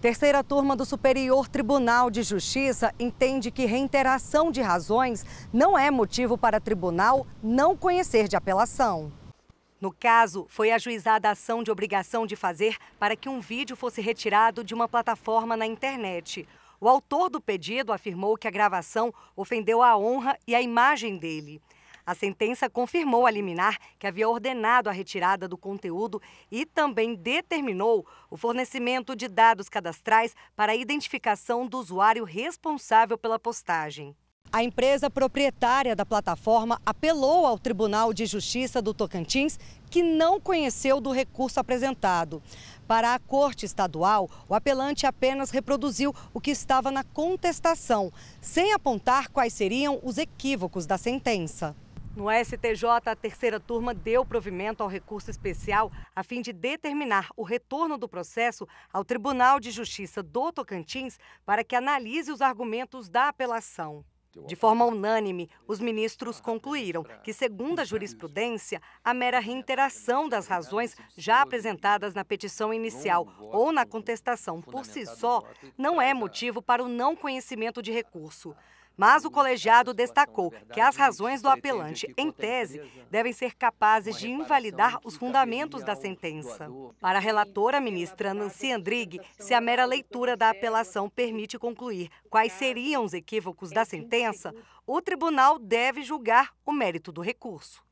Terceira turma do Superior Tribunal de Justiça entende que reiteração de razões não é motivo para tribunal não conhecer de apelação. No caso, foi ajuizada a ação de obrigação de fazer para que um vídeo fosse retirado de uma plataforma na internet. O autor do pedido afirmou que a gravação ofendeu a honra e a imagem dele. A sentença confirmou a liminar que havia ordenado a retirada do conteúdo e também determinou o fornecimento de dados cadastrais para a identificação do usuário responsável pela postagem. A empresa proprietária da plataforma apelou ao Tribunal de Justiça do Tocantins, que não conheceu do recurso apresentado. Para a Corte Estadual, o apelante apenas reproduziu o que estava na contestação, sem apontar quais seriam os equívocos da sentença. No STJ, a terceira turma deu provimento ao recurso especial a fim de determinar o retorno do processo ao Tribunal de Justiça do Tocantins para que analise os argumentos da apelação. De forma unânime, os ministros ah, concluíram que, segundo a jurisprudência, a mera reiteração das razões já apresentadas na petição inicial ou na contestação por si só não é motivo para o não conhecimento de recurso. Mas o colegiado destacou que as razões do apelante, em tese, devem ser capazes de invalidar os fundamentos da sentença. Para a relatora ministra Nancy Andrighi, se a mera leitura da apelação permite concluir quais seriam os equívocos da é sentença, o tribunal deve julgar o mérito do recurso.